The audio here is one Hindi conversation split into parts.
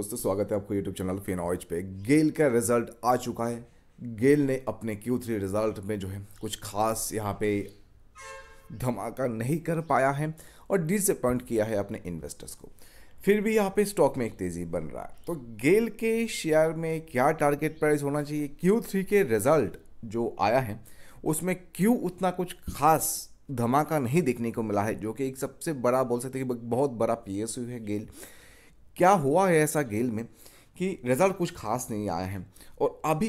दोस्तों स्वागत है आपको यूट्यूब चैनल फेन ऑइज पे गेल का रिजल्ट आ चुका है गेल ने अपने क्यू थ्री रिजल्ट में जो है कुछ खास यहाँ पे धमाका नहीं कर पाया है और डिसअपॉइंट किया है अपने इन्वेस्टर्स को फिर भी यहाँ पे स्टॉक में एक तेज़ी बन रहा है तो गेल के शेयर में क्या टारगेट प्राइस होना चाहिए क्यू थ्री के रिजल्ट जो आया है उसमें क्यों उतना कुछ खास धमाका नहीं देखने को मिला है जो कि एक सबसे बड़ा बोल सकते हैं कि बहुत बड़ा पी है गेल क्या हुआ है ऐसा गेल में कि रिज़ल्ट कुछ खास नहीं आया है और अभी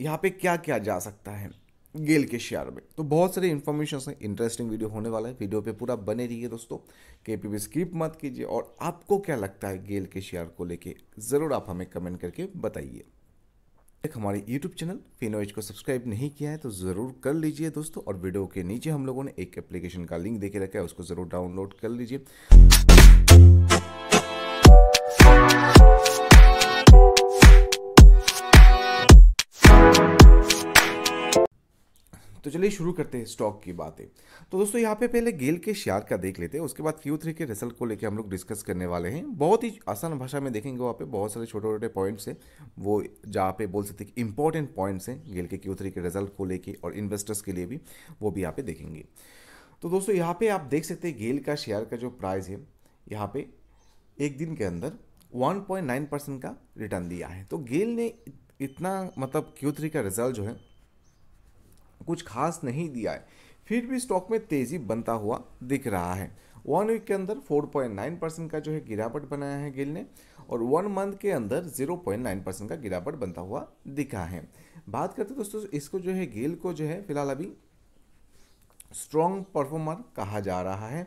यहाँ पे क्या किया जा सकता है गेल के शेयर में तो बहुत सारे इन्फॉर्मेशन से इंटरेस्टिंग वीडियो होने वाला है वीडियो पे पूरा बने रहिए दोस्तों के पी भी स्किप मत कीजिए और आपको क्या लगता है गेल के शेयर को लेके ज़रूर आप हमें कमेंट करके बताइए एक हमारे यूट्यूब चैनल फिनोइज को सब्सक्राइब नहीं किया है तो ज़रूर कर लीजिए दोस्तों और वीडियो के नीचे हम लोगों ने एक एप्लीकेशन का लिंक देके रखा है उसको ज़रूर डाउनलोड कर लीजिए तो चलिए शुरू करते हैं स्टॉक की बातें तो दोस्तों यहाँ पे पहले गेल के शेयर का देख लेते हैं उसके बाद क्यू थ्री के रिजल्ट को लेकर हम लोग डिस्कस करने वाले हैं बहुत ही आसान भाषा में देखेंगे वहाँ पे बहुत सारे छोटे छोटे पॉइंट्स हैं वो जहाँ पे बोल सकते हैं इंपॉर्टेंट पॉइंट्स हैं गेल के क्यू थ्री के रिजल्ट को लेकर और इन्वेस्टर्स के लिए भी वो भी यहाँ पे देखेंगे तो दोस्तों यहाँ पे आप देख सकते हैं गेल का शेयर का जो प्राइस है यहाँ पे एक दिन के अंदर 1.9 परसेंट का रिटर्न दिया है तो गेल ने इतना मतलब Q3 का रिजल्ट जो है कुछ खास नहीं दिया है फिर भी स्टॉक में तेज़ी बनता हुआ दिख रहा है वन वीक के अंदर 4.9 परसेंट का जो है गिरावट बनाया है गिल ने और वन मंथ के अंदर 0.9 परसेंट का गिरावट बनता हुआ दिखा है बात करते दोस्तों इसको जो है गेल को जो है फिलहाल अभी स्ट्रॉन्ग परफॉर्मर कहा जा रहा है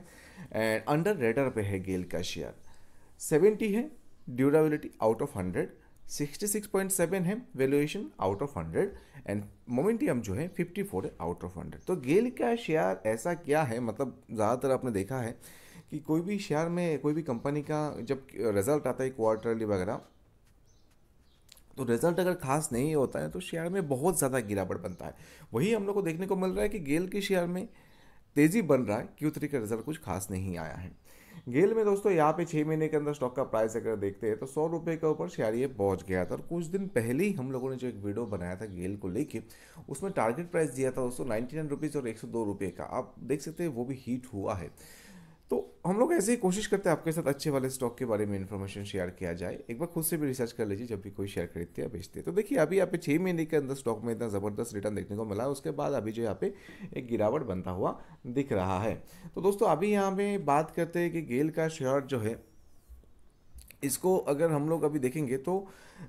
एंड अंडर रेडर पे है गेल का शेयर सेवेंटी है ड्यूरेबिलिटी आउट ऑफ हंड्रेड 66.7 है valuation out of 100 and momentum जो है 54 है आउट ऑफ 100 तो गेल का शेयर ऐसा क्या है मतलब ज़्यादातर आपने देखा है कि कोई भी शेयर में कोई भी कंपनी का जब रिजल्ट आता है क्वार्टरली वगैरह तो रिजल्ट अगर खास नहीं होता है तो शेयर में बहुत ज़्यादा गिरावट बनता है वही हम लोग को देखने को मिल रहा है कि गेल के शेयर में तेज़ी बन रहा है क्यू थ्री का रिजल्ट कुछ खास नहीं आया है गेल में दोस्तों यहाँ पे छः महीने के अंदर स्टॉक का प्राइस अगर देखते हैं तो सौ रुपये के ऊपर शेयर ये पहुँच गया था और कुछ दिन पहले ही हम लोगों ने जो एक वीडियो बनाया था गेल को लेके उसमें टारगेट प्राइस दिया था दोस्तों नाइन्टी नाइन रुपीज़ और एक सौ दो रुपये का आप देख सकते हैं वो भी हीट हुआ है तो हम लोग ऐसे ही कोशिश करते हैं आपके साथ अच्छे वाले स्टॉक के बारे में इन्फॉर्मेशन शेयर किया जाए एक बार खुद से भी रिसर्च कर लीजिए जब भी कोई शेयर खरीदते या बेचते तो देखिए अभी यहाँ पे छः महीने के अंदर स्टॉक में इतना ज़बरदस्त रिटर्न देखने को मिला उसके बाद अभी जो यहाँ पे एक गिरावट बनता हुआ दिख रहा है तो दोस्तों अभी यहाँ पे बात करते हैं कि गेल का शेयर जो है इसको अगर हम लोग अभी देखेंगे तो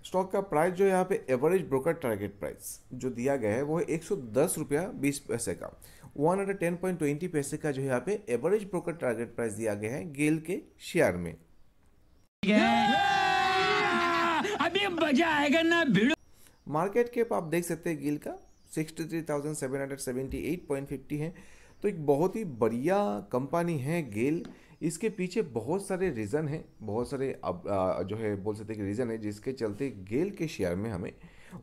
स्टॉक का प्राइस जो यहाँ पे एवरेज ब्रोकर टारगेट प्राइस जो दिया गया है वो है एक सौ दस रुपया बीस पैसे का one hundred ten point twenty पैसे का जो यहाँ पे एवरेज ब्रोकर टारगेट प्राइस दिया गया है गेल के शेयर में अभी मजा आएगा ना मार्केट कैप आप देख सकते हैं गेल का 63,778.50 है तो एक बहुत ही बढ़िया कंपनी है गेल इसके पीछे बहुत सारे रीज़न हैं बहुत सारे अब आ, जो है बोल सकते हैं रीज़न है जिसके चलते गेल के शेयर में हमें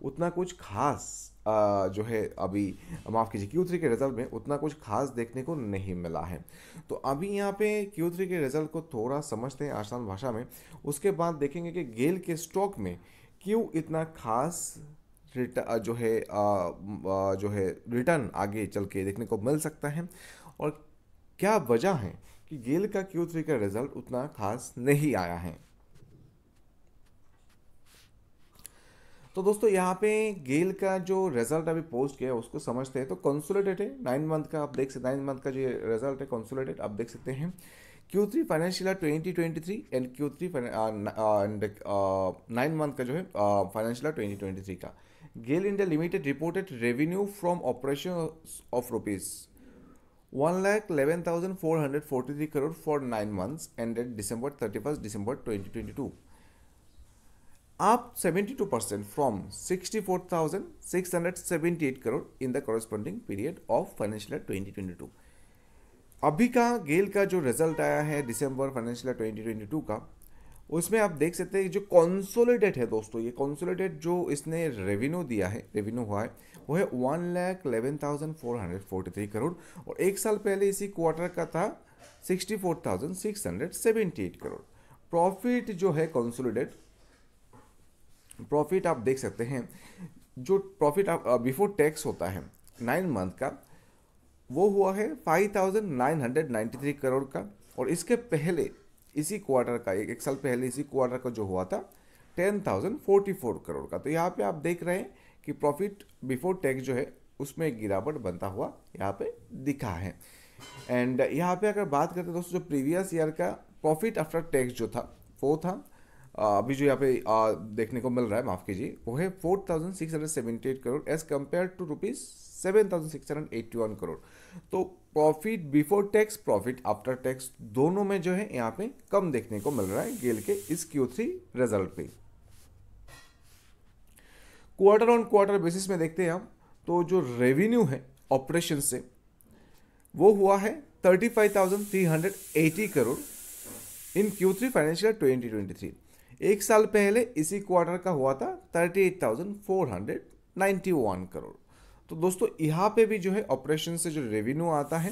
उतना कुछ खास आ, जो है अभी माफ़ कीजिए क्यू थ्री के रिज़ल्ट में उतना कुछ खास देखने को नहीं मिला है तो अभी यहाँ पे क्यू थ्री के रिज़ल्ट को थोड़ा समझते हैं आसान भाषा में उसके बाद देखेंगे कि गेल के स्टॉक में क्यों इतना खास जो है आ, जो है रिटर्न आगे चल के देखने को मिल सकता है और क्या वजह है कि गेल का Q3 का रिजल्ट उतना खास नहीं आया है तो दोस्तों यहाँ पे गेल का जो रिजल्ट अभी पोस्ट किया है उसको समझते हैं तो कंसोलिडेट है नाइन मंथ का आप देख सकते नाइन मंथ का जो रिजल्ट है कंसोलिडेट आप देख सकते हैं Q three financial twenty twenty three and Q three and nine month का जो है फाइनेंशियल ट्वेंटी ट्वेंटी थ्री का GAIL India limited reported revenue from operation of rupees one lakh eleven thousand four hundred forty three crore for nine months ended December thirty first December twenty twenty two percent from sixty four thousand six hundred seventy eight crore in the corresponding period of financial twenty two अभी का गेल का जो रिजल्ट आया है दिसंबर फाइनेंशियल ट्वेंटी टू का उसमें आप देख सकते हैं जो कॉन्सोलिडेट है दोस्तों ये कॉन्सोलिडेट जो इसने रेवेन्यू दिया है रेवेन्यू हुआ है वो है one lakh eleven thousand four hundred forty three crore और एक साल पहले इसी क्वार्टर का था sixty four thousand six hundred seventy eight crore profit जो है कॉन्सोलिडेट प्रॉफिट आप देख सकते हैं जो प्रॉफिट आप बिफोर uh, टैक्स होता है नाइन मंथ का वो हुआ है five thousand nine hundred ninety three crore का और इसके पहले इसी क्वार्टर का एक, एक साल पहले इसी क्वार्टर का जो हुआ था ten thousand forty four crore का तो यहाँ पे आप देख रहे हैं कि प्रॉफिट बिफोर टैक्स जो है उसमें एक गिरावट बनता हुआ यहाँ पे दिखा है एंड यहाँ पे अगर बात करते हैं दोस्तों जो प्रीवियस ईयर का प्रॉफिट आफ्टर टैक्स जो था वो था अभी जो यहाँ पे देखने को मिल रहा है माफ़ कीजिए वो है four thousand six hundred seventy eight crore as compare to rupees seven thousand six hundred eighty one crore तो profit before tax profit after tax दोनों में जो है यहाँ पे कम देखने को मिल रहा है गेल के इस क्यू थ्री रिजल्ट पे क्वार्टर ऑन क्वार्टर बेसिस में देखते हैं हम तो जो रेवेन्यू है ऑपरेशन से वो हुआ है 35,380 crore in Q three financial 2023 एक साल पहले इसी क्वार्टर का हुआ था 38,491 करोड़ तो दोस्तों यहाँ पे भी जो है ऑपरेशन से जो रेवेन्यू आता है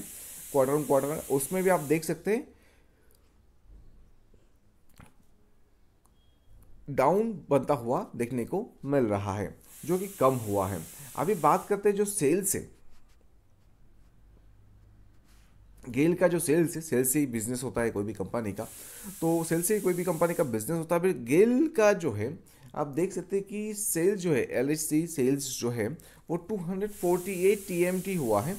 क्वार्टर ऑन क्वार्टर उसमें भी आप देख सकते हैं डाउन बनता हुआ देखने को मिल रहा है जो कि कम हुआ है अभी बात करते हैं जो सेल्स है गेल का जो सेल्स है सेल्स से ही बिजनेस होता है कोई भी कंपनी का तो सेल्स से ही कोई भी कंपनी का बिजनेस होता है गेल का जो है आप देख सकते हैं कि सेल्स जो है एल सेल्स जो है वो 248 टीएमटी हुआ है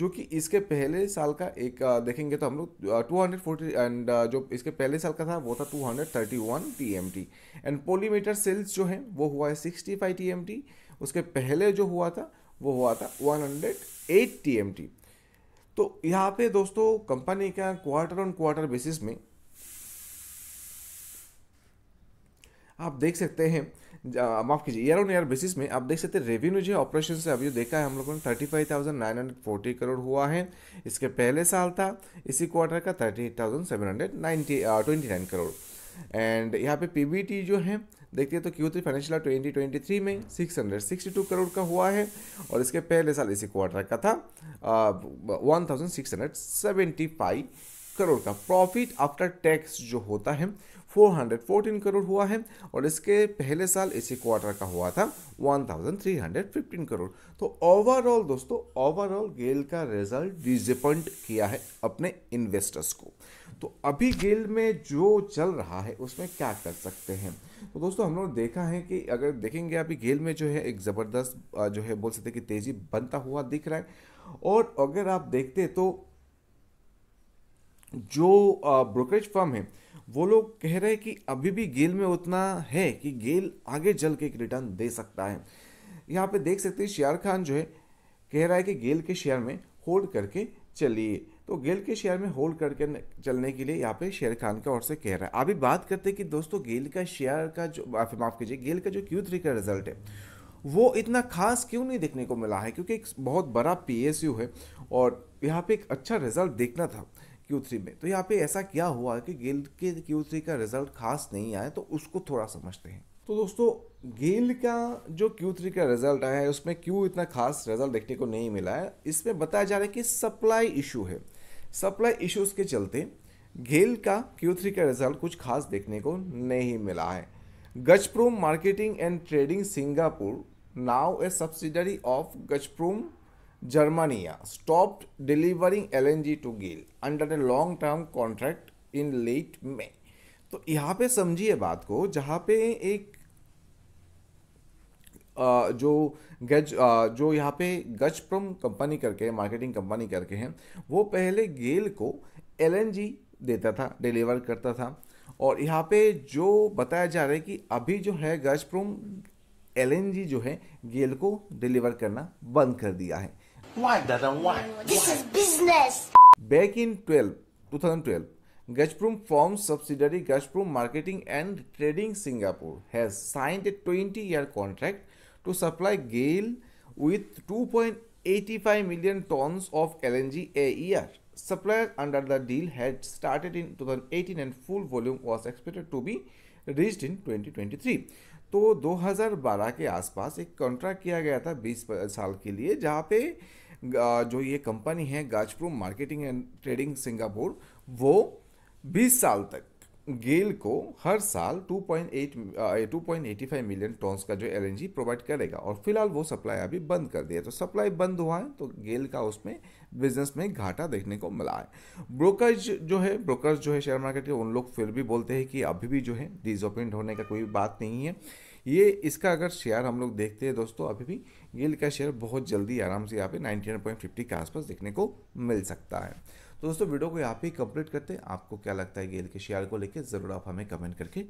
जो कि इसके पहले साल का एक देखेंगे तो हम लोग टू हंड्रेड फोर्टी एंड जो इसके पहले साल का था वो था two hundred thirty one T M T and polymer sales जो है वो हुआ है sixty five T M T उसके पहले जो हुआ था वो हुआ था one hundred eight T M T तो यहाँ पे दोस्तों कंपनी का क्वार्टर ऑन क्वार्टर बेसिस में आप देख सकते हैं माफ़ कीजिए ईयर ऑन ईयर बेसिस में आप देख सकते हैं रेवेन्यू जो है ऑपरेशन से अभी जो देखा है हम लोगों ने thirty five thousand nine hundred forty crore हुआ है इसके पहले साल था इसी क्वार्टर का thirty eight thousand seven hundred ninety twenty nine crore and यहाँ पे पीबीटी जो है देखते हैं तो Q three financial twenty twenty three में six hundred sixty two crore का हुआ है और इसके पहले साल इसी क्वार्टर का था one thousand six hundred seventy five crore का प्रॉफिट आफ्टर टैक्स जो होता है 414 करोड़ हुआ है और इसके पहले साल इसी क्वार्टर का हुआ था 1315 करोड़ तो ओवरऑल दोस्तों ओवरऑल गेल का रिजल्ट डिजपॉइंट किया है अपने इन्वेस्टर्स को तो अभी गेल में जो चल रहा है उसमें क्या कर सकते हैं तो दोस्तों हम लोग देखा है कि अगर देखेंगे अभी गेल में जो है एक ज़बरदस्त जो है बोल सकते कि तेज़ी बनता हुआ दिख रहा है और अगर आप देखते तो जो ब्रोकरेज फर्म है वो लोग कह रहे हैं कि अभी भी गेल में उतना है कि गेल आगे चल के एक रिटर्न दे सकता है यहाँ पे देख सकते हैं शेयर खान जो है कह रहा है कि गेल के शेयर में होल्ड करके चलिए तो गेल के शेयर में होल्ड करके चलने के लिए यहाँ पे शेयर खान का ओर से कह रहा है अभी बात करते हैं कि दोस्तों गेल का शेयर का जो माफ़ माफ़ कीजिए गेल का जो क्यू थ्री का रिजल्ट है वो इतना खास क्यों नहीं देखने को मिला है क्योंकि एक बहुत बड़ा पी है और यहाँ पे एक अच्छा रिजल्ट देखना था क्यू थ्री में तो यहाँ पे ऐसा क्या हुआ कि गेल के क्यू थ्री का रिजल्ट खास नहीं आया तो उसको थोड़ा समझते हैं तो दोस्तों गेल का जो क्यू थ्री का रिजल्ट आया है उसमें क्यों इतना खास रिजल्ट देखने को नहीं मिला है इसमें बताया जा रहा है कि सप्लाई इशू है सप्लाई इशूज के चलते गेल का क्यू थ्री का रिजल्ट कुछ खास देखने को नहीं मिला है Gazprom marketing and trading Singapore now a subsidiary of Gazprom Germania stopped delivering LNG to Gil under a long term contract in late May. तो यहाँ पे समझिए बात को जहाँ पे एक जो गज जो यहाँ पे गजप्रम कंपनी करके मार्केटिंग कंपनी करके हैं वो पहले गेल को एलएनजी देता था डिलीवर करता था और यहाँ पे जो बताया जा रहा है कि अभी जो है गजप्रोम एलएनजी जो है गेल को डिलीवर करना बंद कर दिया है Why, Dada? Why? This Why? is business. Back in 12, 2012, Gazprom Firm's subsidiary Gazprom Marketing and Trading Singapore has signed a 20-year contract to supply GAIL with 2.85 million tons of LNG a year. Suppliers under the deal had started in 2018 and full volume was expected to be reached in 2023. तो 2012 के आसपास एक कॉन्ट्रैक्ट किया गया था 20 साल के लिए जहाँ पे जो ये कंपनी है Gazprom marketing and trading Singapore वो 20 साल तक गेल को हर साल 2.8 2.85 मिलियन टॉन्स का जो एलएनजी प्रोवाइड करेगा और फिलहाल वो सप्लाई अभी बंद कर दिया तो सप्लाई बंद हुआ है तो गेल का उसमें बिजनेस में घाटा देखने को मिला है ब्रोकर्स जो है ब्रोकर्स जो है शेयर मार्केट के उन लोग फिर भी बोलते हैं कि अभी भी जो है डिजोपेंड होने का कोई बात नहीं है ये इसका अगर शेयर हम लोग देखते हैं दोस्तों अभी भी गेल का शेयर बहुत जल्दी आराम से यहाँ पे नाइनटी के आसपास देखने को मिल सकता है तो दोस्तों वीडियो को यहाँ पे कंप्लीट करते हैं आपको क्या लगता है गेल के शेयर को लेकर ज़रूर आप हमें कमेंट करके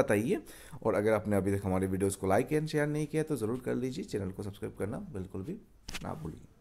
बताइए और अगर आपने अभी तक हमारे वीडियोज़ को लाइक एंड शेयर नहीं किया तो ज़रूर कर लीजिए चैनल को सब्सक्राइब करना बिल्कुल भी ना भूलिए